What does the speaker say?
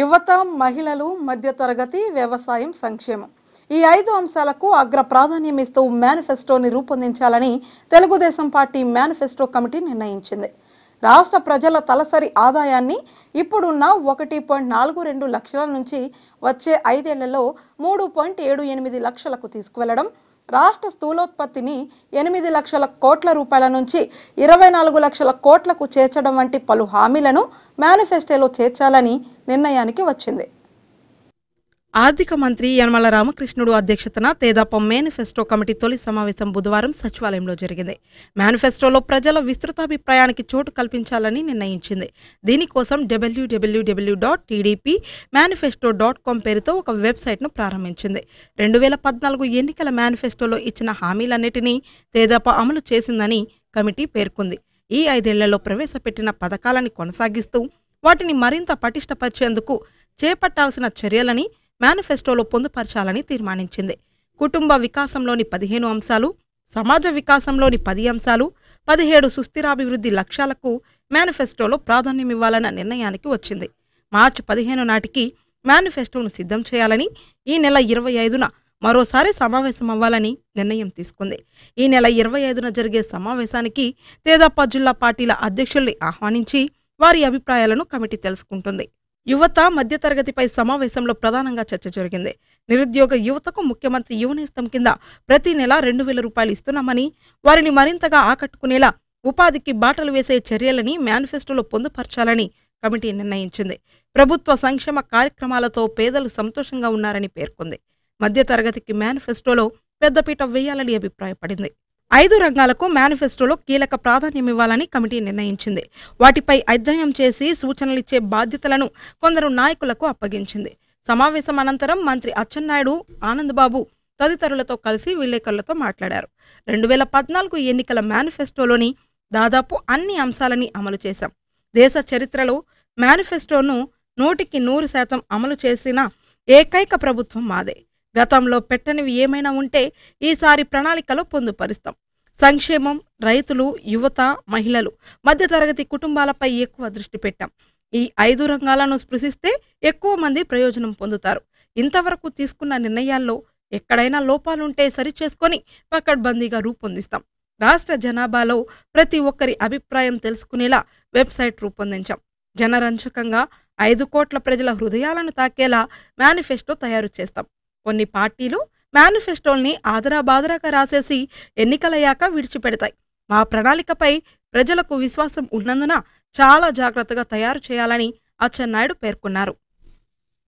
యువత మహిళలు మధ్యతరగతి వ్యవసాయం సంక్షేమం ఈ ఐదు అంశాలకు అగ్ర ప్రాధాన్యం ఇస్తూ మేనిఫెస్టోని రూపొందించాలని తెలుగుదేశం పార్టీ మేనిఫెస్టో కమిటీ నిర్ణయించింది రాష్ట్ర ప్రజల తలసరి ఆదాయాన్ని ఇప్పుడున్న ఒకటి పాయింట్ నాలుగు రెండు లక్షల నుంచి వచ్చే ఐదేళ్లలో మూడు పాయింట్ ఏడు ఎనిమిది లక్షలకు తీసుకువెళ్లడం రాష్ట్ర స్థూలోత్పత్తిని ఎనిమిది లక్షల కోట్ల రూపాయల నుంచి ఇరవై నాలుగు లక్షల కోట్లకు చేర్చడం వంటి పలు హామీలను మేనిఫెస్టోలో చేర్చాలని నిర్ణయానికి వచ్చింది ఆర్థిక మంత్రి యనమల రామకృష్ణుడు అధ్యక్షతన తేదాపం మేనిఫెస్టో కమిటీ తొలి సమావేశం బుధవారం సచివాలయంలో జరిగింది మేనిఫెస్టోలో ప్రజల విస్తృతాభిప్రాయానికి చోటు కల్పించాలని నిర్ణయించింది దీనికోసం W W W dot TDP manifesto dot com పేరుతో ఒక వెబ్సైట్ను ప్రారంభించింది రెండు వేల పద్నాలుగు ఎన్నికల మేనిఫెస్టోలో ఇచ్చిన హామీలన్నిటినీ తేదాప అమలు చేసిందని కమిటీ పేర్కొంది ఈ ఐదేళ్లలో ప్రవేశపెట్టిన పథకాలని కొనసాగిస్తూ వాటిని మరింత పటిష్టపరిచేందుకు చేపట్టాల్సిన చర్యలని మేనిఫెస్టోలో పొందుపరచాలని తీర్మానించింది కుటుంబ వికాసంలోని పదిహేను అంశాలు సమాజ వికాసంలోని పది అంశాలు పదిహేడు సుస్థిరాభివృద్ధి లక్ష్యాలకు మేనిఫెస్టోలో ప్రాధాన్యమివ్వాలన్న నిర్ణయానికి వచ్చింది మార్చి పదిహేను నాటికి మేనిఫెస్టోను సిద్ధం చేయాలని ఈ నెల ఇరవై ఐదున మరోసారి సమావేశం అవ్వాలని నిర్ణయం తీసుకుంది ఈ నెల ఇరవై ఐదున జరిగే సమావేశానికి తేదాప జిల్లా పార్టీల అధ్యక్షుల్ని ఆహ్వానించి వారి అభిప్రాయాలను కమిటీ తెలుసుకుంటుంది యువత మధ్యతరగతిపై సమావేశంలో ప్రధానంగా చర్చ జరిగింది నిరుద్యోగ యువతకు ముఖ్యమంత్రి యువనేస్తం కింద ప్రతి నెల రెండు వేల రూపాయలు ఇస్తున్నామని వారిని మరింతగా ఆకట్టుకునేలా ఉపాధికి బాటలు వేసే చర్యలని మేనిఫెస్టోలో పొందుపరచాలని కమిటీ నిర్ణయించింది ప్రభుత్వ సంక్షేమ కార్యక్రమాలతో పేదలు సంతోషంగా ఉన్నారని పేర్కొంది మధ్యతరగతికి మేనిఫెస్టోలో పెద్దపీట వేయాలని అభిప్రాయపడింది ఐదు రంగాలకు మేనిఫెస్టోలో కీలక ప్రాధాన్యం ఇవ్వాలని కమిటీ నిర్ణయించింది వాటిపై అధ్యయనం చేసి సూచనలిచ్చే బాధ్యతలను కొందరు నాయకులకు అప్పగించింది సమావేశం అనంతరం మంత్రి అచ్చెన్నాయుడు ఆనందబాబు తదితరులతో కలిసి విలేకరులతో మాట్లాడారు రెండు వేల పద్నాలుగు ఎన్నికల మేనిఫెస్టోలోని దాదాపు అన్ని అంశాలని అమలు చేశాం దేశ చరిత్రలో మేనిఫెస్టోను నూటికి నూరు శాతం అమలు చేసిన ఏకైక ప్రభుత్వం మాదే గతంలో పెట్టనివి ఏమైనా ఉంటే ఈసారి ప్రణాళికలో పొందుపరుస్తాం సంక్షేమం రైతులు యువత మహిళలు మధ్యతరగతి కుటుంబాలపై ఎక్కువ దృష్టి పెట్టాం ఈ ఐదు రంగాలను స్పృశిస్తే ఎక్కువ మంది ప్రయోజనం పొందుతారు ఇంతవరకు తీసుకున్న నిర్ణయాల్లో ఎక్కడైనా లోపాలుంటే సరిచేసుకొని పకడ్బందీగా రూపొందిస్తాం రాష్ట్ర జనాభాలో ప్రతి ఒక్కరి అభిప్రాయం తెలుసుకునేలా వెబ్సైట్ రూపొందించాం జనరంజకంగా ఐదు కోట్ల ప్రజల హృదయాలను తాకేలా మేనిఫెస్టో తయారు చేస్తాం కొన్ని పార్టీలు మేనిఫెస్టోల్ని ఆదరాబాదరాగా రాసేసి ఎన్నికలయ్యాక విడిచిపెడతాయి మా ప్రణాళికపై ప్రజలకు విశ్వాసం ఉన్నందున చాలా జాగ్రత్తగా తయారు చేయాలని అచ్చెన్నాయుడు పేర్కొన్నారు